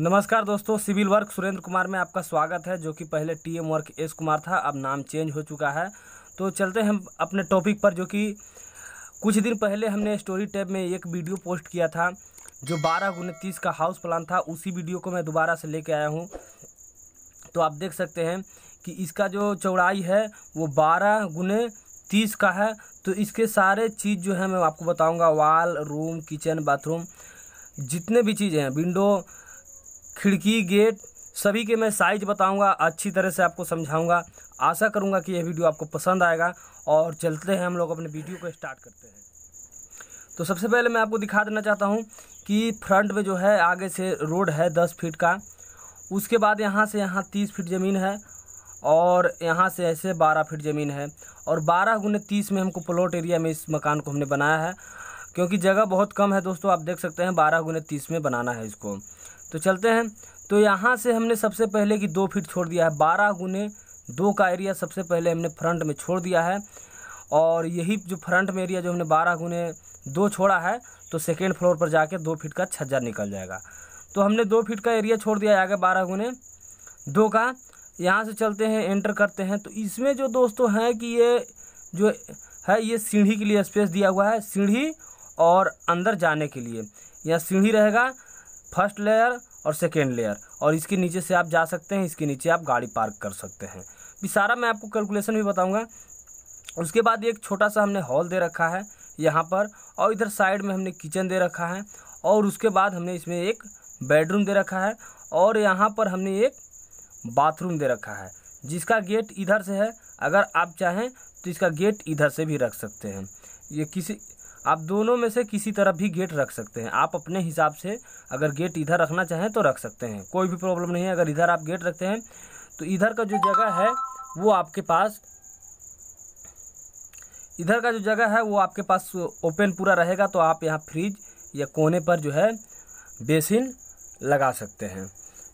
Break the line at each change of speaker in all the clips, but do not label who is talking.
नमस्कार दोस्तों civil work Surendra Kumar में आपका स्वागत है जो कि पहले टीएम वर्क एस कुमार था अब नाम चेंज हो चुका है तो चलते हैं अपने टॉपिक पर जो कि कुछ दिन पहले हमने स्टोरी टैब में एक वीडियो पोस्ट किया था जो बारह उनतीस का हाउस प्लान था उसी वीडियो को मैं दोबारा से लेके आया हूँ तो आप देख सकते हैं कि इसका जो चौड़ाई है वो बारह गुने तीस का है तो इसके सारे चीज़ जो है मैं आपको बताऊँगा वाल रूम किचन बाथरूम जितने भी चीज़ें हैं विंडो खिड़की गेट सभी के मैं साइज बताऊंगा अच्छी तरह से आपको समझाऊंगा आशा करूंगा कि यह वीडियो आपको पसंद आएगा और चलते हैं हम लोग अपने वीडियो को स्टार्ट करते हैं तो सबसे पहले मैं आपको दिखा देना चाहता हूँ कि फ्रंट में जो है आगे से रोड है दस फीट का उसके बाद यहाँ से यहाँ तीस फीट ज़मीन है और यहाँ से ऐसे बारह फीट ज़मीन है और बारह गुने तीस में हमको प्लॉट एरिया में इस मकान को हमने बनाया है क्योंकि जगह बहुत कम है दोस्तों आप देख सकते हैं बारह गुने तीस में बनाना है इसको तो चलते हैं तो यहाँ से हमने सबसे पहले कि दो फीट छोड़ दिया है बारह गुने दो का एरिया सबसे पहले हमने फ्रंट में छोड़ दिया है और यही जो फ्रंट में एरिया जो हमने बारह गुने दो छोड़ा है तो सेकेंड फ्लोर पर जाके दो फीट का छज्जा निकल जाएगा तो हमने दो फीट का एरिया छोड़ दिया आगे बारह गुने दो का यहाँ से चलते हैं एंटर करते हैं तो इसमें जो दोस्तों हैं कि ये जो है ये सीढ़ी के लिए स्पेस दिया हुआ है सीढ़ी और अंदर जाने के लिए यहाँ सीढ़ी रहेगा फर्स्ट लेयर और सेकेंड लेयर और इसके नीचे से आप जा सकते हैं इसके नीचे आप गाड़ी पार्क कर सकते हैं भी सारा मैं आपको कैलकुलेशन भी बताऊँगा उसके बाद एक छोटा सा हमने हॉल दे रखा है यहाँ पर और इधर साइड में हमने किचन दे रखा है और उसके बाद हमने इसमें एक बेडरूम दे रखा है और यहाँ पर हमने एक बाथरूम दे रखा है जिसका गेट इधर से है अगर आप चाहें तो इसका गेट इधर से भी रख सकते हैं ये किसी आप दोनों में से किसी तरफ भी गेट रख सकते हैं आप अपने हिसाब से अगर गेट इधर रखना चाहें तो रख सकते हैं कोई भी प्रॉब्लम नहीं है अगर इधर आप गेट रखते हैं तो इधर का जो जगह है वो आपके पास इधर का जो जगह है वो आपके पास ओपन पूरा रहेगा तो आप यहाँ फ्रिज या कोने पर जो है बेसिन लगा सकते हैं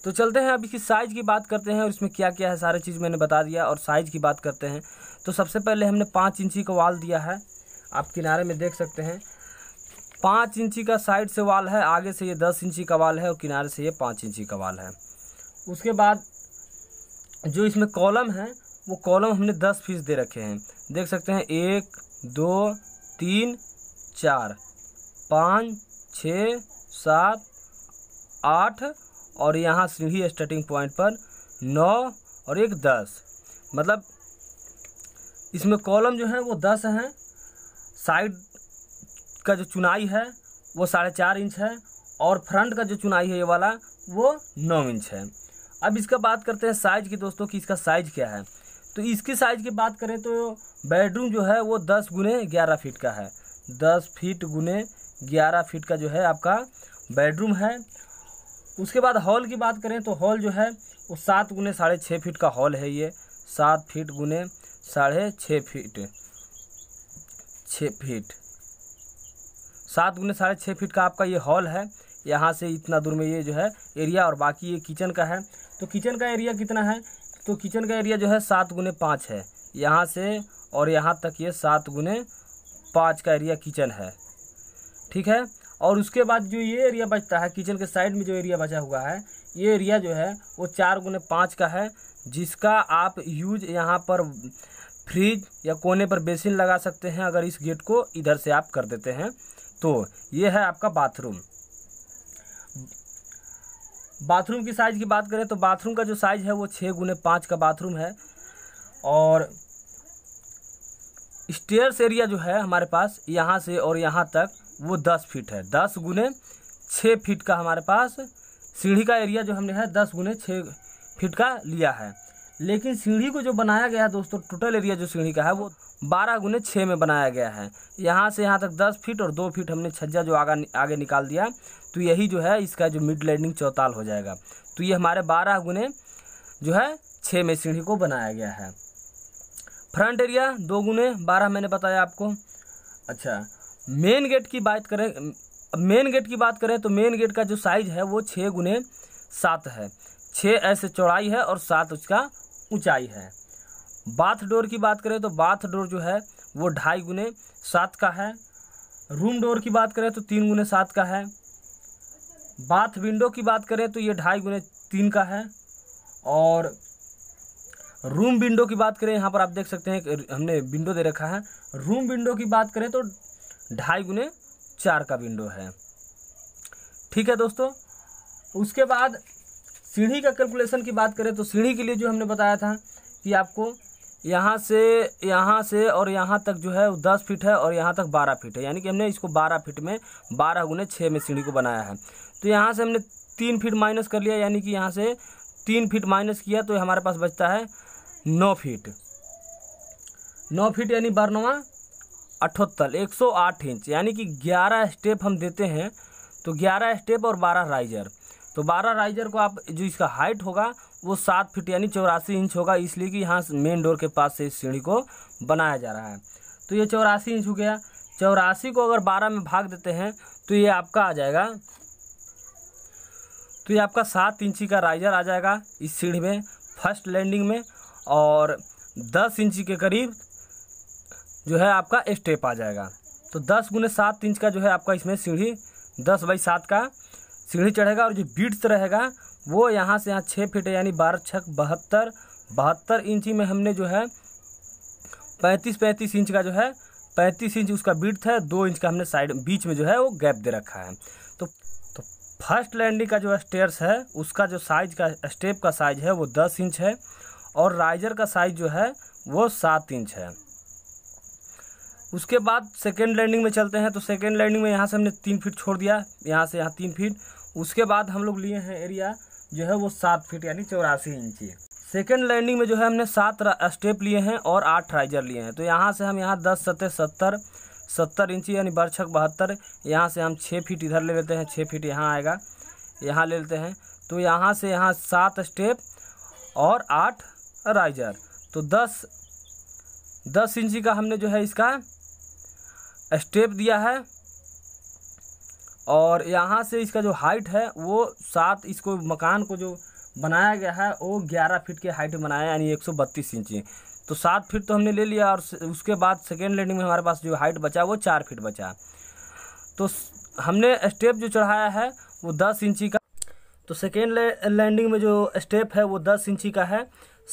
तो चलते हैं अब की साइज़ की बात करते हैं और इसमें क्या क्या है सारे चीज़ मैंने बता दिया और साइज़ की बात करते हैं तो सबसे पहले हमने पाँच इंची का वाल दिया है आप किनारे में देख सकते हैं पाँच इंची का साइड से वाल है आगे से ये दस इंची का वाल है और किनारे से ये पाँच इंची का वाल है उसके बाद जो इसमें कॉलम है वो कॉलम हमने दस फीस दे रखे हैं देख सकते हैं एक दो तीन चार पाँच छ सात आठ और यहाँ से ही स्टार्टिंग पॉइंट पर नौ और एक दस मतलब इसमें कॉलम जो है वो दस हैं साइड का जो चुनाई है वो साढ़े चार इंच है और फ्रंट का जो चुनाई है ये वाला वो नौ इंच है अब इसका बात करते हैं साइज़ की दोस्तों कि इसका साइज़ क्या है तो इसकी साइज़ की बात करें तो बेडरूम जो है वो दस गुने ग्यारह फीट का है दस फीट गुने ग्यारह फीट का जो है आपका बेडरूम है उसके बाद हॉल की बात करें तो हॉल जो है वो सात गुने साढ़े छः फीट का हॉल है ये सात फीट गुने साढ़े छः फीट छः फीट सात गुने साढ़े छः फीट का आपका ये हॉल है यहाँ से इतना दूर में ये जो है एरिया और बाकी ये किचन का है तो किचन का एरिया कितना है तो किचन का एरिया जो है सात गुने पाँच है यहाँ से और यहाँ तक ये सात गुने पाँच का एरिया किचन है ठीक है और उसके बाद जो ये एरिया बचता है किचन के साइड में जो एरिया बचा हुआ है ये एरिया जो है वो चार गुने पाँच का है जिसका आप यूज यहाँ पर फ्रिज या कोने पर बेसिन लगा सकते हैं अगर इस गेट को इधर से आप कर देते हैं तो ये है आपका बाथरूम बाथरूम की साइज़ की बात करें तो बाथरूम का जो साइज़ है वो छः गुने पाँच का बाथरूम है और स्टेयर्स एरिया जो है हमारे पास यहाँ से और यहाँ तक वो दस फीट है दस गुने छः फीट का हमारे पास सीढ़ी का एरिया जो हमने है दस गुने छः फीट का लिया है लेकिन सीढ़ी को जो बनाया गया है दोस्तों टोटल एरिया जो सीढ़ी का है वो बारह गुने छः में बनाया गया है यहाँ से यहाँ तक दस फीट और दो फीट हमने छज्जा जो आगे आगे निकाल दिया तो यही जो है इसका जो मिड लैंडिंग चौताल हो जाएगा तो ये हमारे बारह गुने जो है छः में सीढ़ी को बनाया गया है फ्रंट एरिया दो गुने बारह मैंने बताया आपको अच्छा मेन गेट की बात करें मेन गेट की बात करें तो मेन गेट का जो साइज़ है वो छः गुने सात है छः ऐसे चौड़ाई है और सात उसका ऊंचाई है बाथ डोर की बात करें तो बाथ डोर जो है वो ढाई गुने सात का है रूम डोर की बात करें तो तीन गुने सात का है बाथ विंडो की बात करें तो ये ढाई गुने तीन का है और रूम विंडो की बात करें यहाँ पर आप देख सकते हैं हमने विंडो दे रखा है रूम विंडो की बात करें तो ढाई गुने चार का विंडो है ठीक है दोस्तों उसके बाद सीढ़ी का कैलकुलेशन की बात करें तो सीढ़ी के लिए जो हमने बताया था कि आपको यहाँ से यहाँ से और यहाँ तक जो है वो दस फीट है और यहाँ तक बारह फीट है यानी कि हमने इसको बारह फीट में बारह गुने छः में सीढ़ी को बनाया है तो यहाँ से हमने तीन फीट माइनस कर लिया यानी कि यहाँ से तीन फीट माइनस किया तो हमारे पास बचता है नौ फीट नौ फीट यानी बारनवा अठहत्तर एक सौ आठ इंच यानी कि ग्यारह स्टेप हम देते हैं तो ग्यारह स्टेप और बारह राइजर तो बारह राइजर को आप जो इसका हाइट होगा वो सात फीट यानी चौरासी इंच होगा इसलिए कि यहाँ मेन डोर के पास से इस सीढ़ी को बनाया जा रहा है तो ये चौरासी इंच हो गया चौरासी को अगर बारह में भाग देते हैं तो ये आपका आ जाएगा तो ये आपका सात इंची का राइजर आ जाएगा इस सीढ़ी में फर्स्ट लैंडिंग में और दस इंची के करीब जो है आपका स्टेप आ जाएगा तो दस गुने सात इंच का जो है आपका इसमें सीढ़ी दस बाई सात का सीढ़ी चढ़ेगा और जो बीट्स रहेगा वो यहाँ से यहाँ छः फीट यानी बारह छः बहत्तर बहत्तर इंची में हमने जो है पैंतीस पैंतीस इंच का जो है पैंतीस इंच उसका बीट है दो इंच का हमने साइड बीच में जो है वो गैप दे रखा है तो तो फर्स्ट लैंडिंग का जो स्टेयर्स है उसका जो साइज का स्टेप का साइज है वो दस इंच है और राइजर का साइज जो है वो सात इंच है उसके बाद सेकेंड लैंडिंग में चलते हैं तो सेकेंड लैंडिंग में यहाँ से हमने तीन फीट छोड़ दिया यहाँ से यहाँ तीन फीट उसके बाद हम लोग लिए हैं एरिया जो है वो सात फीट यानी चौरासी इंची सेकेंड लैंडिंग में जो है हमने सात स्टेप लिए हैं और आठ राइजर लिए हैं तो यहाँ से हम यहाँ दस सतह सत्तर सत्तर इंची यानी बरछक बहत्तर यहाँ से हम छः फीट इधर ले लेते हैं छः फीट यहाँ आएगा यहाँ ले लेते हैं तो यहाँ से यहाँ सात स्टेप और आठ राइजर तो दस दस इंची का हमने जो है इसका स्टेप दिया है और यहाँ से इसका जो हाइट है वो सात इसको मकान को जो बनाया गया है वो ग्यारह फीट के हाइट में बनाया यानी एक सौ बत्तीस इंची तो सात फीट तो हमने ले लिया और उसके बाद सेकेंड लैंडिंग में हमारे पास जो हाइट बचा वो चार फीट बचा तो हमने स्टेप जो चढ़ाया है वो दस इंची का तो सेकेंड लैंडिंग में जो स्टेप है वो दस इंची का है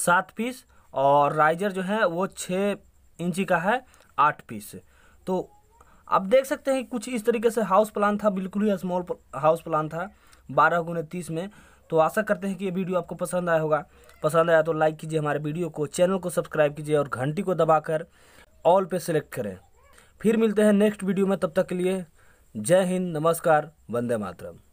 सात पीस और राइजर जो है वो छः इंची का है आठ पीस तो आप देख सकते हैं कुछ इस तरीके से हाउस प्लान था बिल्कुल ही स्मॉल हाउस प्लान था बारह गुने तीस में तो आशा करते हैं कि ये वीडियो आपको पसंद आया होगा पसंद आया तो लाइक कीजिए हमारे वीडियो को चैनल को सब्सक्राइब कीजिए और घंटी को दबाकर ऑल पे सेलेक्ट करें फिर मिलते हैं नेक्स्ट वीडियो में तब तक के लिए जय हिंद नमस्कार वंदे मातरम